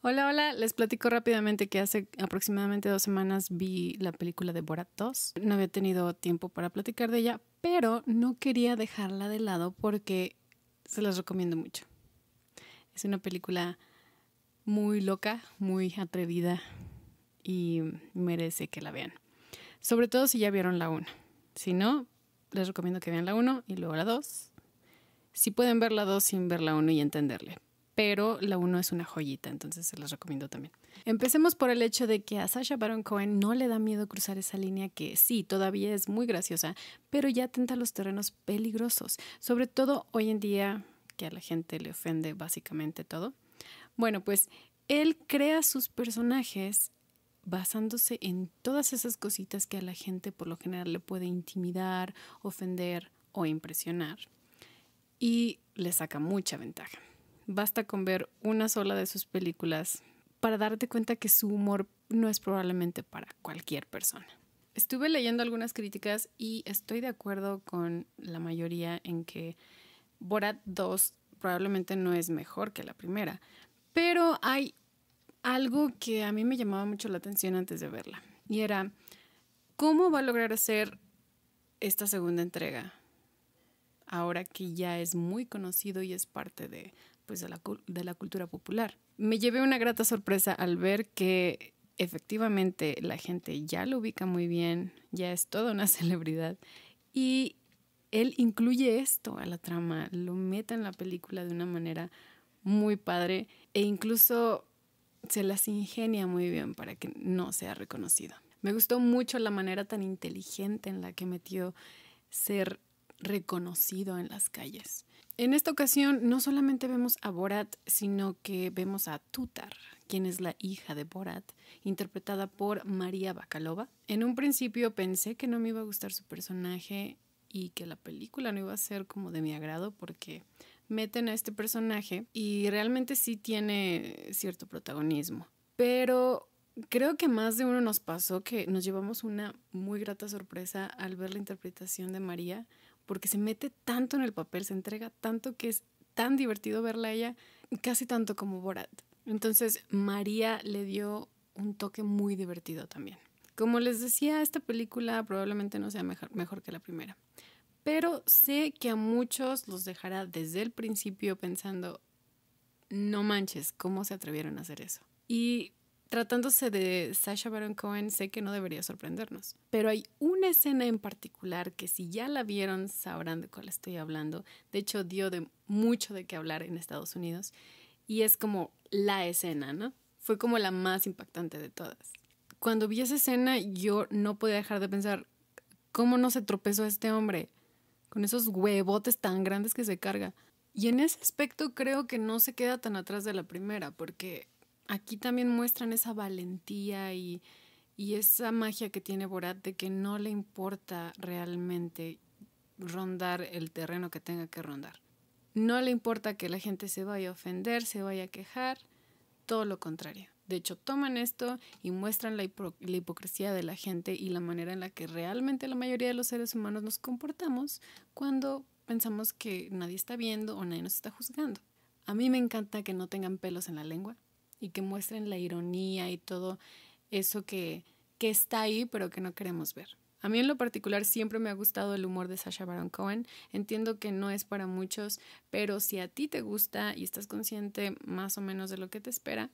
Hola, hola, les platico rápidamente que hace aproximadamente dos semanas vi la película de Borat No había tenido tiempo para platicar de ella, pero no quería dejarla de lado porque se las recomiendo mucho. Es una película muy loca, muy atrevida y merece que la vean. Sobre todo si ya vieron la 1. Si no, les recomiendo que vean la 1 y luego la 2. Si pueden ver la 2 sin ver la 1 y entenderle, pero la 1 es una joyita, entonces se las recomiendo también. Empecemos por el hecho de que a Sasha Baron Cohen no le da miedo cruzar esa línea que sí, todavía es muy graciosa, pero ya atenta los terrenos peligrosos, sobre todo hoy en día que a la gente le ofende básicamente todo. Bueno, pues él crea sus personajes basándose en todas esas cositas que a la gente por lo general le puede intimidar, ofender o impresionar y le saca mucha ventaja. Basta con ver una sola de sus películas para darte cuenta que su humor no es probablemente para cualquier persona. Estuve leyendo algunas críticas y estoy de acuerdo con la mayoría en que Borat 2 probablemente no es mejor que la primera, pero hay algo que a mí me llamaba mucho la atención antes de verla y era cómo va a lograr hacer esta segunda entrega ahora que ya es muy conocido y es parte de, pues, de, la, la cultura popular. Me llevé una grata sorpresa al ver que efectivamente la gente ya lo ubica muy bien, ya es toda una celebridad y él incluye esto a la trama, lo mete en la película de una manera muy padre e incluso se las ingenia muy bien para que no sea reconocido. Me gustó mucho la manera tan inteligente en la que metió ser reconocido en las calles. En esta ocasión no solamente vemos a Borat, sino que vemos a Tutar, quien es la hija de Borat, interpretada por María Bacalova... En un principio pensé que no me iba a gustar su personaje y que la película no iba a ser como de mi agrado porque meten a este personaje y realmente sí tiene cierto protagonismo. Pero creo que más de uno nos pasó que nos llevamos una muy grata sorpresa al ver la interpretación de María porque se mete tanto en el papel, se entrega tanto que es tan divertido verla a ella, casi tanto como Borat. Entonces María le dio un toque muy divertido también. Como les decía, esta película probablemente no sea mejor, mejor que la primera, pero sé que a muchos los dejará desde el principio pensando, no manches, ¿cómo se atrevieron a hacer eso? Y tratándose de Sasha Baron Cohen, sé que no debería sorprendernos, pero hay una escena en particular que si ya la vieron sabrán de cuál estoy hablando. De hecho, dio de mucho de qué hablar en Estados Unidos y es como la escena, ¿no? Fue como la más impactante de todas. Cuando vi esa escena, yo no podía dejar de pensar cómo no se tropezó este hombre con esos huevotes tan grandes que se carga. Y en ese aspecto creo que no se queda tan atrás de la primera, porque aquí también muestran esa valentía y, esa magia que tiene Borat de que no le importa realmente rondar el terreno que tenga que rondar. No le importa que la gente se vaya a ofender, se vaya a quejar, todo lo contrario. De hecho, toman esto y muestran la, hipocresía de la gente y la manera en la que realmente la mayoría de los seres humanos nos comportamos cuando pensamos que nadie está viendo o nadie nos está juzgando. A mí me encanta que no tengan pelos en la lengua y que muestren la ironía y todo eso que, está ahí pero que no queremos ver. A mí en lo particular siempre me ha gustado el humor de Sasha Baron Cohen. Entiendo que no es para muchos, pero si a ti te gusta y estás consciente más o menos de lo que te espera,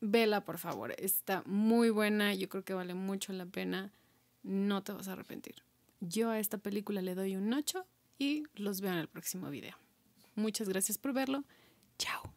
vela por favor. Está muy buena, yo creo que vale mucho la pena. No te vas a arrepentir. Yo a esta película le doy un 8 y los veo en el próximo video. Muchas gracias por verlo. Chao.